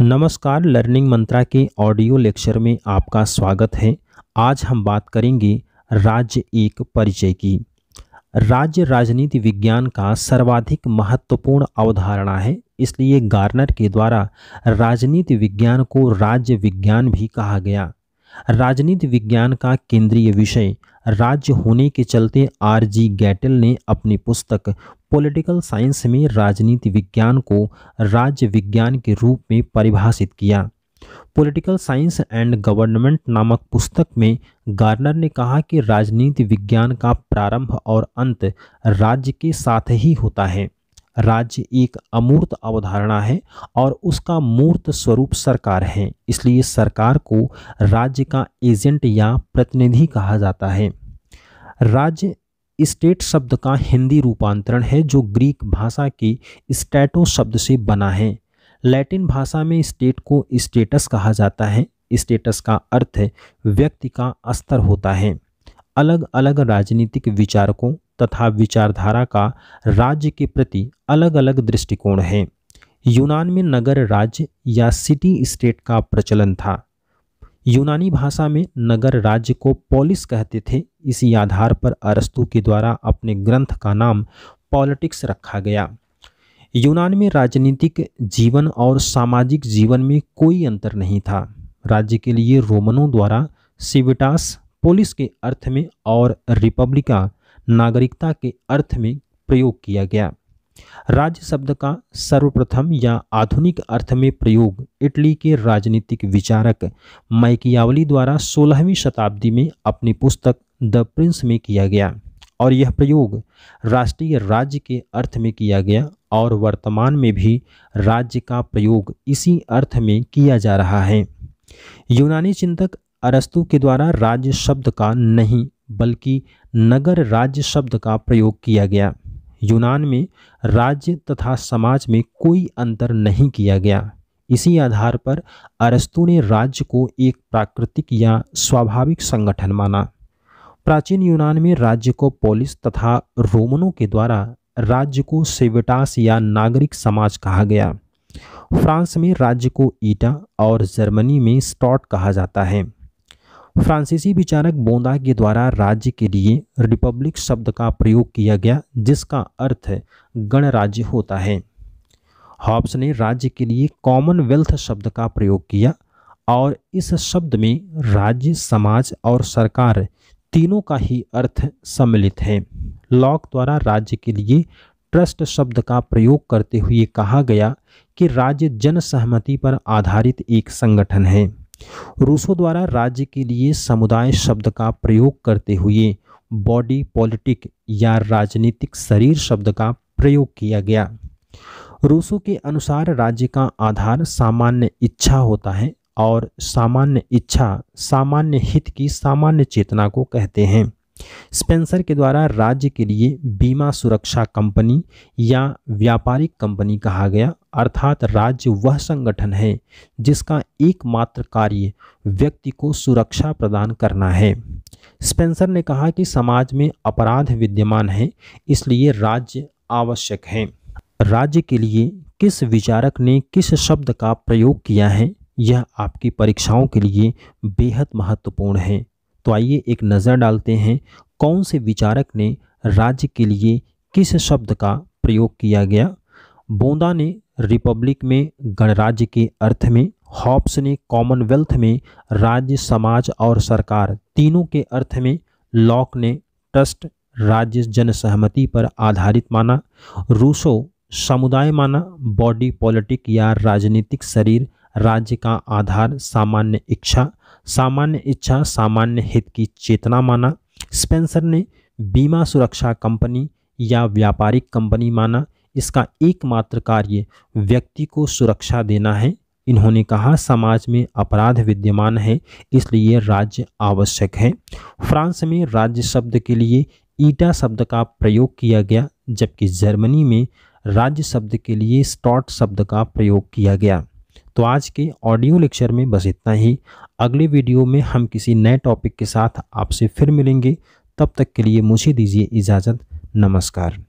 नमस्कार लर्निंग मंत्रा के audio lecture में आपका स्वागत है आज हम बात करेंगे राज्य एक परिचय की राज्य राजनीति विज्ञान का सर्वाधिक महत्वपूर्ण अवधारणा है इसलिए गार्नर के द्वारा राजनीति विज्ञान को राज्य विज्ञान भी कहा गया राजनीति विज्ञान का केंद्रीय विषय राज्य होने के चलते आर जी गैटल ने अपनी पुस्तक पॉलिटिकल साइंस में राजनीति विज्ञान को राज्य विज्ञान के रूप में परिभाषित किया पॉलिटिकल साइंस एंड गवर्नमेंट नामक पुस्तक में गार्नर ने कहा कि राजनीति विज्ञान का प्रारंभ और अंत राज्य के साथ ही होता है राज्य एक अमूर्त अवधारणा है और उसका मूर्त स्वरूप सरकार है इसलिए सरकार को राज्य का एजेंट या प्रतिनिधि कहा जाता है राज्य स्टेट शब्द का हिंदी रूपांतरण है जो ग्रीक भाषा के स्टैटो शब्द से बना है लैटिन भाषा में स्टेट को स्टेटस कहा जाता है स्टेटस का अर्थ व्यक्ति का स्तर होता है अलग अलग राजनीतिक विचारकों तथा विचारधारा का राज्य के प्रति अलग अलग दृष्टिकोण है यूनान में नगर राज्य या सिटी स्टेट का प्रचलन था यूनानी भाषा में नगर राज्य को पॉलिस कहते थे इसी आधार पर अरस्तु के द्वारा अपने ग्रंथ का नाम पॉलिटिक्स रखा गया यूनान में राजनीतिक जीवन और सामाजिक जीवन में कोई अंतर नहीं था राज्य के लिए रोमनों द्वारा सिविटास पोलिस के अर्थ में और रिपब्लिका नागरिकता के अर्थ में प्रयोग किया गया राज्य शब्द का सर्वप्रथम या आधुनिक अर्थ में प्रयोग इटली के राजनीतिक विचारक मैकियावली द्वारा 16वीं शताब्दी में अपनी पुस्तक द प्रिंस में किया गया और यह प्रयोग राष्ट्रीय राज्य के अर्थ में किया गया और वर्तमान में भी राज्य का प्रयोग इसी अर्थ में किया जा रहा है यूनानी चिंतक अरस्तु के द्वारा राज्य शब्द का नहीं बल्कि नगर राज्य शब्द का प्रयोग किया गया यूनान में राज्य तथा समाज में कोई अंतर नहीं किया गया इसी आधार पर अरस्तु ने राज्य को एक प्राकृतिक या स्वाभाविक संगठन माना प्राचीन यूनान में राज्य को पोलिस तथा रोमनों के द्वारा राज्य को सेविटास या नागरिक समाज कहा गया फ्रांस में राज्य को ईटा और जर्मनी में स्टॉट कहा जाता है फ्रांसीसी विचारक बोंदा के द्वारा राज्य के लिए रिपब्लिक शब्द का प्रयोग किया गया जिसका अर्थ गणराज्य होता है हॉब्स ने राज्य के लिए कॉमनवेल्थ शब्द का प्रयोग किया और इस शब्द में राज्य समाज और सरकार तीनों का ही अर्थ सम्मिलित है लॉक द्वारा राज्य के लिए ट्रस्ट शब्द का प्रयोग करते हुए कहा गया कि राज्य जनसहमति पर आधारित एक संगठन है रूसों द्वारा राज्य के लिए समुदाय शब्द का प्रयोग करते हुए बॉडी पॉलिटिक या राजनीतिक शरीर शब्द का प्रयोग किया गया रूसों के अनुसार राज्य का आधार सामान्य इच्छा होता है और सामान्य इच्छा सामान्य हित की सामान्य चेतना को कहते हैं स्पेंसर के द्वारा राज्य के लिए बीमा सुरक्षा कंपनी या व्यापारिक कंपनी कहा गया अर्थात राज्य वह संगठन है जिसका एकमात्र कार्य व्यक्ति को सुरक्षा प्रदान करना है स्पेंसर ने कहा कि समाज में अपराध विद्यमान है इसलिए राज्य आवश्यक है राज्य के लिए किस विचारक ने किस शब्द का प्रयोग किया है यह आपकी परीक्षाओं के लिए बेहद महत्वपूर्ण है तो आइए एक नज़र डालते हैं कौन से विचारक ने राज्य के लिए किस शब्द का प्रयोग किया गया बोंदा ने रिपब्लिक में गणराज्य के अर्थ में हॉप्स ने कॉमनवेल्थ में राज्य समाज और सरकार तीनों के अर्थ में लॉक ने ट्रस्ट राज्य जनसहमति पर आधारित माना रूसो समुदाय माना बॉडी पॉलिटिक या राजनीतिक शरीर राज्य का आधार सामान्य इच्छा सामान्य इच्छा सामान्य हित की चेतना माना स्पेंसर ने बीमा सुरक्षा कंपनी या व्यापारिक कंपनी माना इसका एकमात्र कार्य व्यक्ति को सुरक्षा देना है इन्होंने कहा समाज में अपराध विद्यमान है इसलिए राज्य आवश्यक है फ्रांस में राज्य शब्द के लिए ईटा शब्द का प्रयोग किया गया जबकि जर्मनी में राज्य शब्द के लिए स्टॉट शब्द का प्रयोग किया गया तो आज के ऑडियो लेक्चर में बस इतना ही अगले वीडियो में हम किसी नए टॉपिक के साथ आपसे फिर मिलेंगे तब तक के लिए मुझे दीजिए इजाज़त नमस्कार